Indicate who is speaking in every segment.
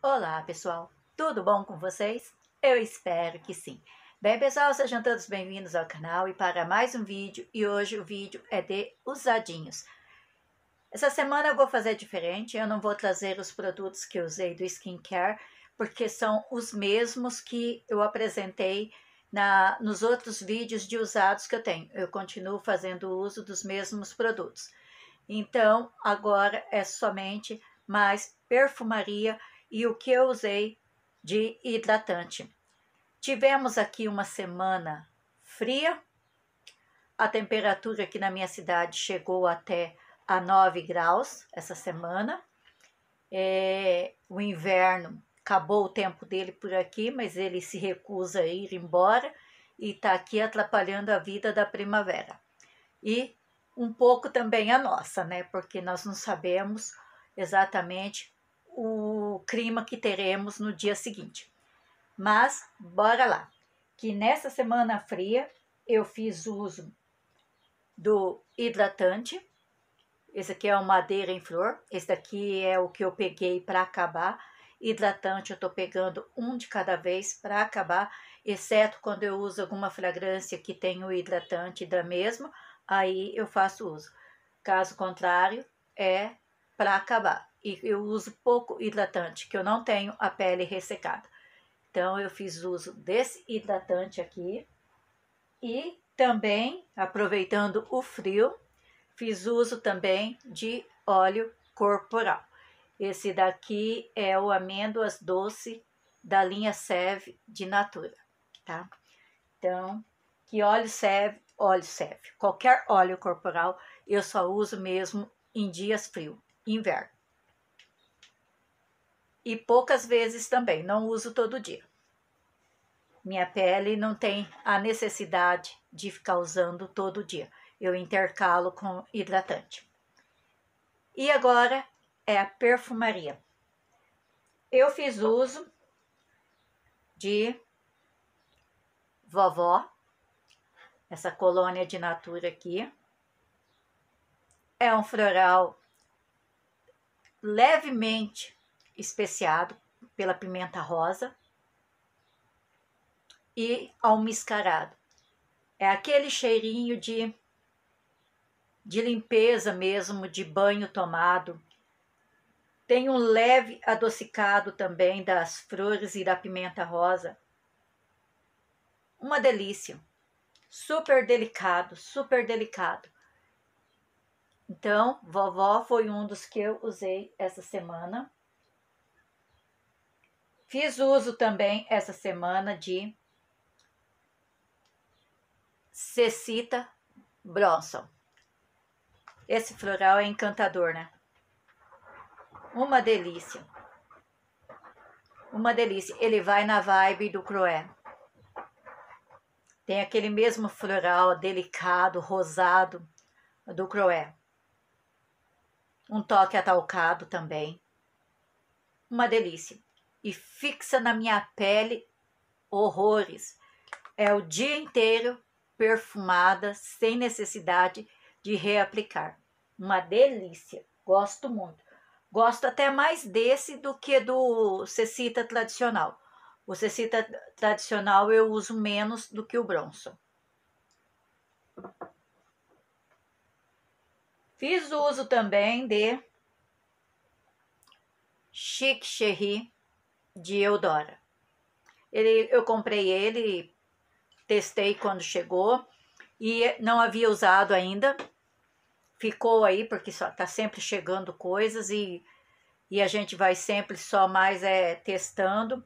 Speaker 1: Olá, pessoal. Tudo bom com vocês? Eu espero que sim. Bem, pessoal, sejam todos bem-vindos ao canal e para mais um vídeo. E hoje o vídeo é de usadinhos. Essa semana eu vou fazer diferente. Eu não vou trazer os produtos que eu usei do skincare, porque são os mesmos que eu apresentei na, nos outros vídeos de usados que eu tenho. Eu continuo fazendo uso dos mesmos produtos. Então, agora é somente mais perfumaria e o que eu usei de hidratante. Tivemos aqui uma semana fria, a temperatura aqui na minha cidade chegou até a 9 graus essa semana. É, o inverno acabou o tempo dele por aqui, mas ele se recusa a ir embora e está aqui atrapalhando a vida da primavera. E um pouco também a nossa, né? Porque nós não sabemos exatamente o clima que teremos no dia seguinte. Mas bora lá, que nessa semana fria eu fiz uso do hidratante. Esse aqui é o madeira em flor, esse daqui é o que eu peguei para acabar. Hidratante eu tô pegando um de cada vez para acabar, exceto quando eu uso alguma fragrância que tem o hidratante da mesma, aí eu faço uso. Caso contrário, é para acabar e eu uso pouco hidratante, que eu não tenho a pele ressecada. Então eu fiz uso desse hidratante aqui e também aproveitando o frio, fiz uso também de óleo corporal. Esse daqui é o amêndoas doce da linha Seve de Natura, tá? Então, que óleo Seve, Óleo Seve. Qualquer óleo corporal eu só uso mesmo em dias frios, inverno e poucas vezes também, não uso todo dia. Minha pele não tem a necessidade de ficar usando todo dia. Eu intercalo com hidratante. E agora é a perfumaria. Eu fiz uso de vovó, essa colônia de natura aqui. É um floral levemente especiado pela pimenta rosa e almiscarado. É aquele cheirinho de, de limpeza mesmo, de banho tomado. Tem um leve adocicado também das flores e da pimenta rosa. Uma delícia. Super delicado, super delicado. Então, vovó foi um dos que eu usei essa semana. Fiz uso também essa semana de Cecita Bronson. Esse floral é encantador, né? Uma delícia. Uma delícia. Ele vai na vibe do Croé. Tem aquele mesmo floral delicado, rosado do Croé. Um toque atalcado também. Uma delícia e fixa na minha pele horrores. É o dia inteiro perfumada, sem necessidade de reaplicar. Uma delícia, gosto muito. Gosto até mais desse do que do Cecita tradicional. O Cecita tradicional eu uso menos do que o Bronson. Fiz uso também de Chic Cherry de Eudora. Ele, eu comprei ele, testei quando chegou e não havia usado ainda. Ficou aí porque só tá sempre chegando coisas e, e a gente vai sempre só mais é testando.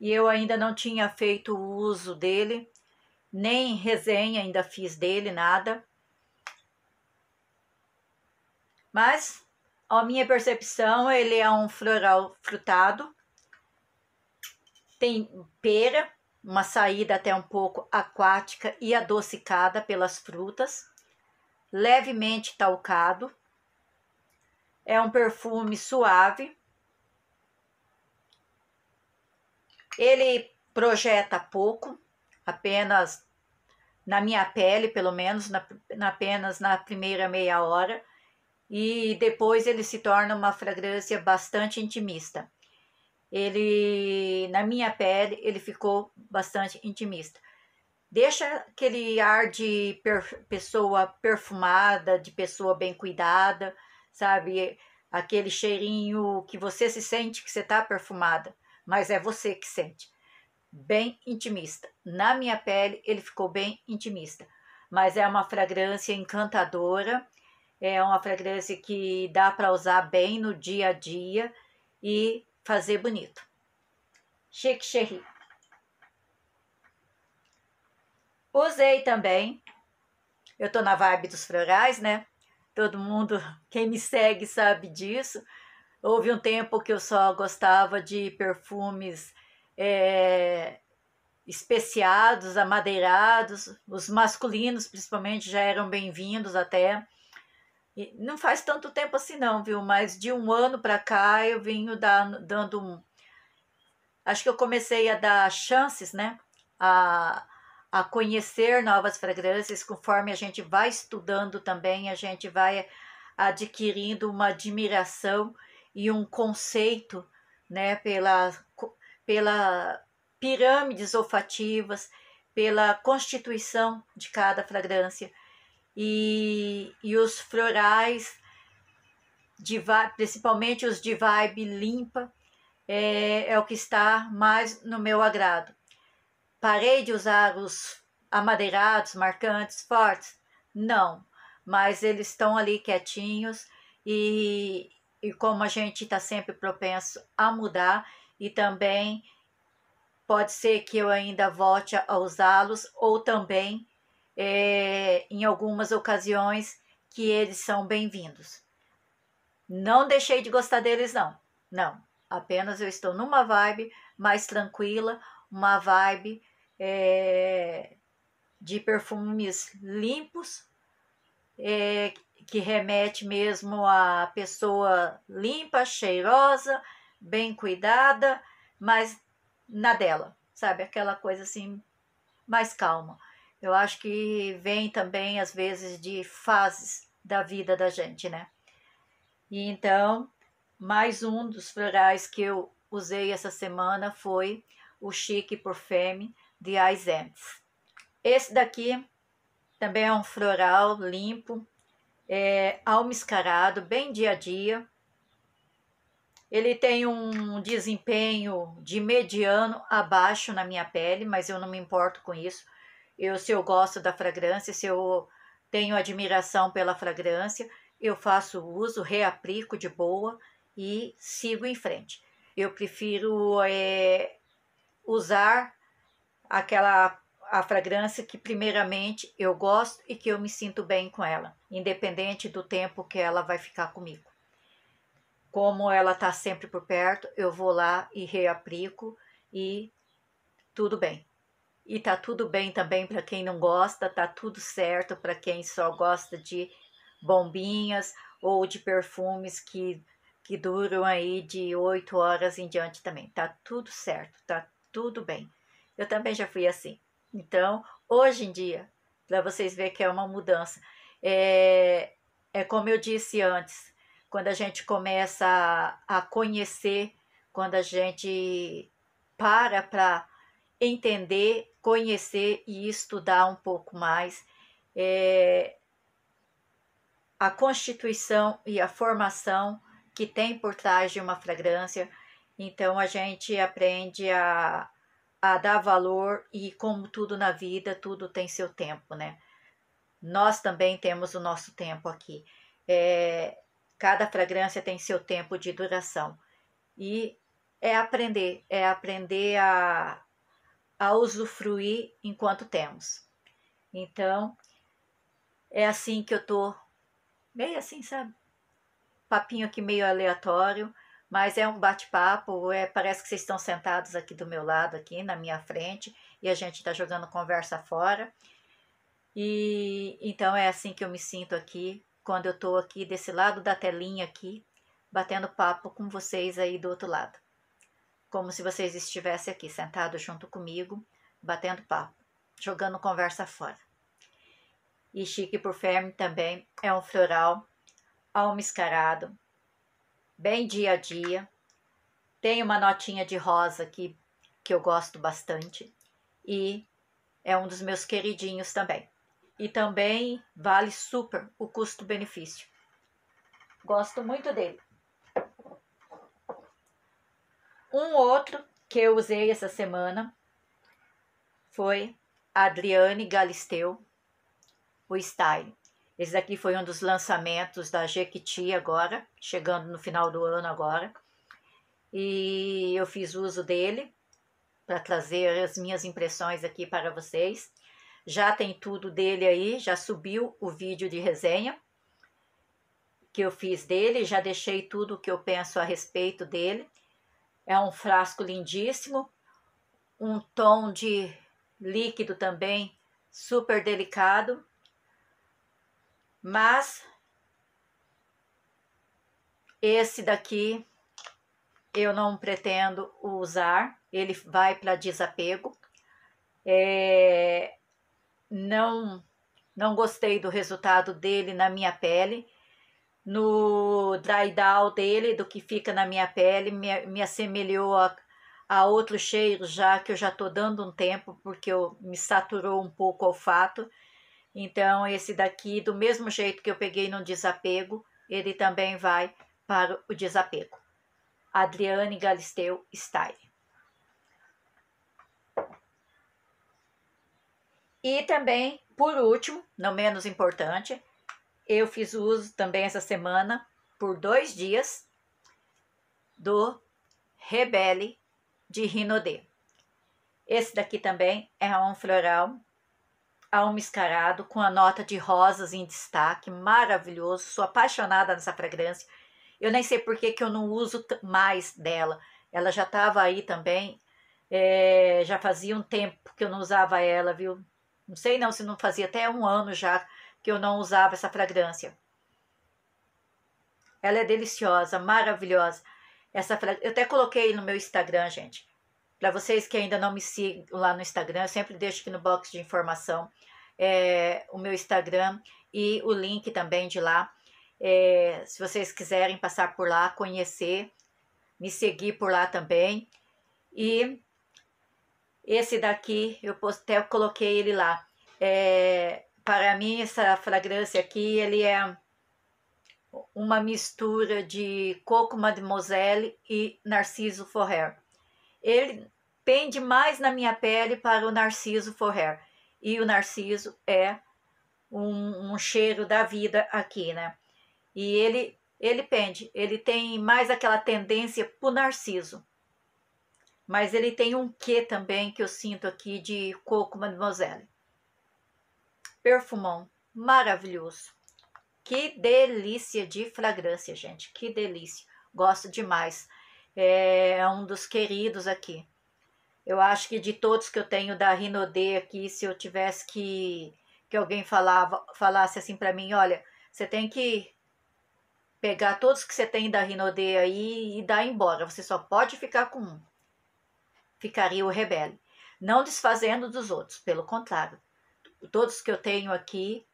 Speaker 1: E eu ainda não tinha feito uso dele, nem resenha ainda fiz dele nada. Mas a minha percepção, ele é um floral frutado tem pera, uma saída até um pouco aquática e adocicada pelas frutas, levemente talcado. É um perfume suave. Ele projeta pouco, apenas na minha pele, pelo menos, na, apenas na primeira meia hora, e depois ele se torna uma fragrância bastante intimista ele na minha pele ele ficou bastante intimista. Deixa aquele ar de per, pessoa perfumada, de pessoa bem cuidada, sabe? Aquele cheirinho que você se sente que você está perfumada, mas é você que sente. Bem intimista. Na minha pele ele ficou bem intimista, mas é uma fragrância encantadora. É uma fragrância que dá para usar bem no dia a dia e fazer bonito. Chique Cherry. Usei também. Eu tô na vibe dos florais, né? Todo mundo, quem me segue sabe disso. Houve um tempo que eu só gostava de perfumes é, especiados, amadeirados. Os masculinos, principalmente, já eram bem-vindos até não faz tanto tempo assim não, viu? Mas de um ano para cá eu venho dando, um... Acho que eu comecei a dar chances, né? A, a conhecer novas fragrâncias, conforme a gente vai estudando também, a gente vai adquirindo uma admiração e um conceito, né, pela, pela pirâmides olfativas, pela constituição de cada fragrância e, e os florais, de, principalmente os de vibe limpa, é, é o que está mais no meu agrado. Parei de usar os amadeirados, marcantes, fortes? Não, mas eles estão ali quietinhos e, e como a gente está sempre propenso a mudar e também pode ser que eu ainda volte a usá-los ou também é, em algumas ocasiões que eles são bem-vindos. Não deixei de gostar deles, não. Não. Apenas eu estou numa vibe mais tranquila, uma vibe é, de perfumes limpos, é, que remete mesmo a pessoa limpa, cheirosa, bem cuidada, mas na dela, sabe? Aquela coisa assim, mais calma. Eu acho que vem também, às vezes, de fases da vida da gente, né? E então, mais um dos florais que eu usei essa semana foi o Chique Perfume de Aizentes. Esse daqui também é um floral limpo, é, almiscarado, bem dia a dia. Ele tem um desempenho de mediano abaixo na minha pele, mas eu não me importo com isso. Eu, se eu gosto da fragrância, se eu tenho admiração pela fragrância, eu faço uso, reaplico de boa e sigo em frente. Eu prefiro é, usar aquela a fragrância que primeiramente eu gosto e que eu me sinto bem com ela, independente do tempo que ela vai ficar comigo. Como ela está sempre por perto, eu vou lá e reaplico e tudo bem. E tá tudo bem também para quem não gosta, tá tudo certo para quem só gosta de bombinhas ou de perfumes que, que duram aí de 8 horas em diante também. Tá tudo certo, tá tudo bem. Eu também já fui assim. Então, hoje em dia, para vocês verem que é uma mudança, é, é como eu disse antes, quando a gente começa a, a conhecer, quando a gente para para entender conhecer e estudar um pouco mais é, a constituição e a formação que tem por trás de uma fragrância. Então a gente aprende a, a dar valor e como tudo na vida, tudo tem seu tempo, né? Nós também temos o nosso tempo aqui. É, cada fragrância tem seu tempo de duração. E é aprender, é aprender a, a usufruir enquanto temos. Então, é assim que eu tô, meio assim, sabe? Papinho aqui meio aleatório, mas é um bate-papo, é, parece que vocês estão sentados aqui do meu lado, aqui na minha frente, e a gente está jogando conversa fora. E então é assim que eu me sinto aqui, quando eu estou aqui desse lado da telinha aqui, batendo papo com vocês aí do outro lado como se vocês estivessem aqui sentados junto comigo, batendo papo, jogando conversa fora. E chique por Ferme também é um floral almiscarado, bem dia a dia. Tem uma notinha de rosa aqui que eu gosto bastante e é um dos meus queridinhos também. E também vale super o custo-benefício. Gosto muito dele. Um outro que eu usei essa semana foi Adriane Galisteu, o Style. Esse daqui foi um dos lançamentos da Jequiti agora, chegando no final do ano agora. E eu fiz uso dele para trazer as minhas impressões aqui para vocês. Já tem tudo dele aí, já subiu o vídeo de resenha que eu fiz dele, já deixei tudo o que eu penso a respeito dele. É um frasco lindíssimo, um tom de líquido também super delicado, mas esse daqui eu não pretendo usar, ele vai para desapego. É, não, não gostei do resultado dele na minha pele no dry down dele, do que fica na minha pele, me, me assemelhou a, a outro cheiro já, que eu já tô dando um tempo, porque eu, me saturou um pouco o olfato. Então, esse daqui, do mesmo jeito que eu peguei no desapego, ele também vai para o desapego. Adriane Galisteu Style. E também, por último, não menos importante, eu fiz uso também essa semana, por dois dias, do Rebelle de Rinodê. Esse daqui também é um floral almiscarado com a nota de rosas em destaque, maravilhoso. Sou apaixonada nessa fragrância. Eu nem sei por que, que eu não uso mais dela. Ela já estava aí também. É, já fazia um tempo que eu não usava ela, viu? Não sei não se não fazia até um ano já que eu não usava essa fragrância. Ela é deliciosa, maravilhosa. Essa fra... Eu até coloquei no meu Instagram, gente. Para vocês que ainda não me sigam lá no Instagram, eu sempre deixo aqui no box de informação é, o meu Instagram e o link também de lá. É, se vocês quiserem passar por lá, conhecer, me seguir por lá também. E esse daqui, eu até coloquei ele lá. É, para mim, essa fragrância aqui, ele é uma mistura de Coco Mademoiselle e Narciso Forrer. Ele pende mais na minha pele para o Narciso Forrer. E o Narciso é um, um cheiro da vida aqui, né? E ele, ele pende, ele tem mais aquela tendência pro Narciso. Mas ele tem um quê também que eu sinto aqui de Coco Mademoiselle perfumão maravilhoso. Que delícia de fragrância, gente. Que delícia. Gosto demais. É, é um dos queridos aqui. Eu acho que de todos que eu tenho da Rinode aqui, se eu tivesse que que alguém falava, falasse assim para mim, olha, você tem que pegar todos que você tem da Rinode aí e dar embora. Você só pode ficar com um. Ficaria o rebelde, não desfazendo dos outros, pelo contrário, Todos que eu tenho aqui,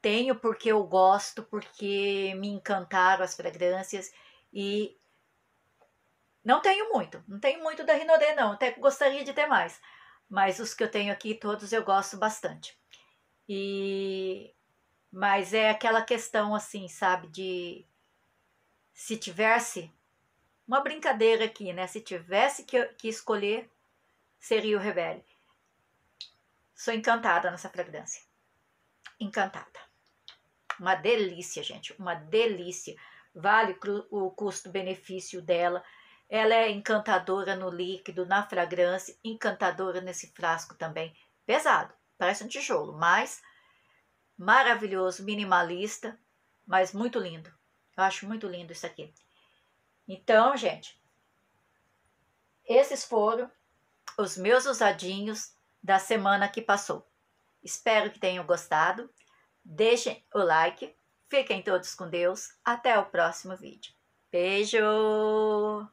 Speaker 1: tenho porque eu gosto, porque me encantaram as fragrâncias e não tenho muito, não tenho muito da Rinodé não, até gostaria de ter mais, mas os que eu tenho aqui todos eu gosto bastante. E mas é aquela questão assim, sabe, de se tivesse uma brincadeira aqui, né? Se tivesse que, que escolher, seria o Rebelle. Sou encantada nessa fragrância. Encantada. Uma delícia, gente. Uma delícia. Vale o custo-benefício dela. Ela é encantadora no líquido, na fragrância, encantadora nesse frasco também. Pesado, parece um tijolo, mas maravilhoso, minimalista, mas muito lindo. Eu acho muito lindo isso aqui. Então, gente, esses foram os meus usadinhos da semana que passou. Espero que tenham gostado. Deixem o like. Fiquem todos com Deus. Até o próximo vídeo. Beijo!